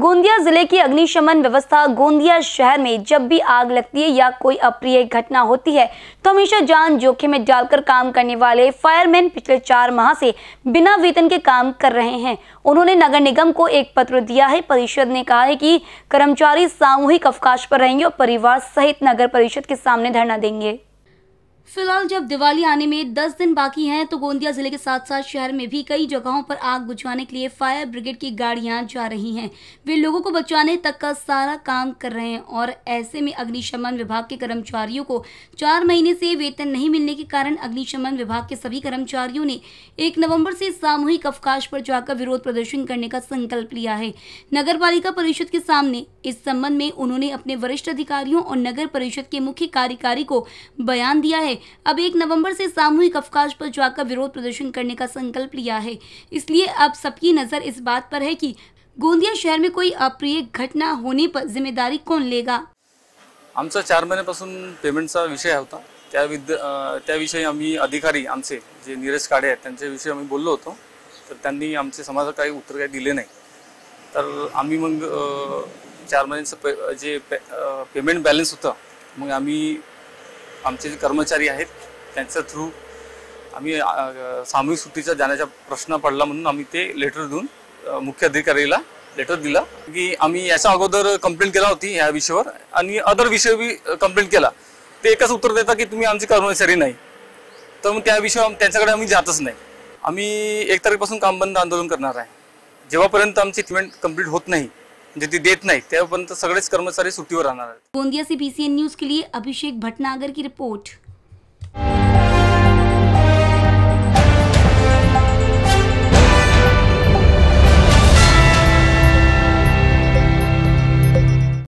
गोंदिया जिले की अग्निशमन व्यवस्था गोंदिया शहर में जब भी आग लगती है या कोई अप्रिय घटना होती है तो हमेशा जान जोखिम में डालकर काम करने वाले फायरमैन पिछले चार माह से बिना वेतन के काम कर रहे हैं उन्होंने नगर निगम को एक पत्र दिया है परिषद ने कहा है कि कर्मचारी सामूहिक अवकाश पर रहेंगे और परिवार सहित नगर परिषद के सामने धरना देंगे फिलहाल जब दिवाली आने में 10 दिन बाकी हैं तो गोंदिया जिले के साथ साथ शहर में भी कई जगहों पर आग बुझाने के लिए फायर ब्रिगेड की गाड़ियां जा रही हैं वे लोगों को बचाने तक का सारा काम कर रहे हैं और ऐसे में अग्निशमन विभाग के कर्मचारियों को चार महीने से वेतन नहीं मिलने के कारण अग्निशमन विभाग के सभी कर्मचारियों ने एक नवम्बर से सामूहिक अवकाश पर जाकर विरोध प्रदर्शन करने का संकल्प लिया है नगर परिषद के सामने इस संबंध में उन्होंने अपने वरिष्ठ अधिकारियों और नगर परिषद के मुख्य कार्यकारी को बयान दिया है है अब एक नवंबर से सामूहिक अवकाश पर जाकर विरोध प्रदर्शन करने का संकल्प लिया है इसलिए अब सबकी नज़र इस बात पर है कि गोंदिया शहर में कोई अप्रिय घटना होने पर जिम्मेदारी कौन लेगा आमचा चार महीने पेमेंट का विषय होता त्या विषय आम्ही अधिकारी आमसे जे नीरज काडे आहेत त्यांच्याविषयी आम्ही बोललो होतो तर त्यांनी आमचे उत्तर का दिल नहीं तो आम्मी मग चार महिन्यांचं पे जे पे पेमेंट बैलेंस होता मग आम्मी आमचे जे कर्मचारी आहेत त्यांच्या थ्रू आम्ही सामूहिक सुट्टीचा जाण्याचा प्रश्न पडला म्हणून आम्ही ते लेटर देऊन मुख्य अधिकारीला लेटर दिला की आम्ही याच्या अगोदर कंप्लेंट केला होती या विषयावर आणि अदर विषय बी कंप्लेंट केला ते एकच उत्तर देता की तुम्ही आमचे कर्मचारी नाही तर मग त्या विषय त्यांच्याकडे आम्ही जातच नाही आम्ही एक तारखेपासून काम बंद आंदोलन करणार आहे जेव्हापर्यंत आमची ट्रीटमेंट कंप्लीट होत नाही जी देते देत नाही सगले कर्मचारी सुट्टी राहणार गोंदिया से बी सी एन न्यूज के लिए अभिषेक भटनागर की रिपोर्ट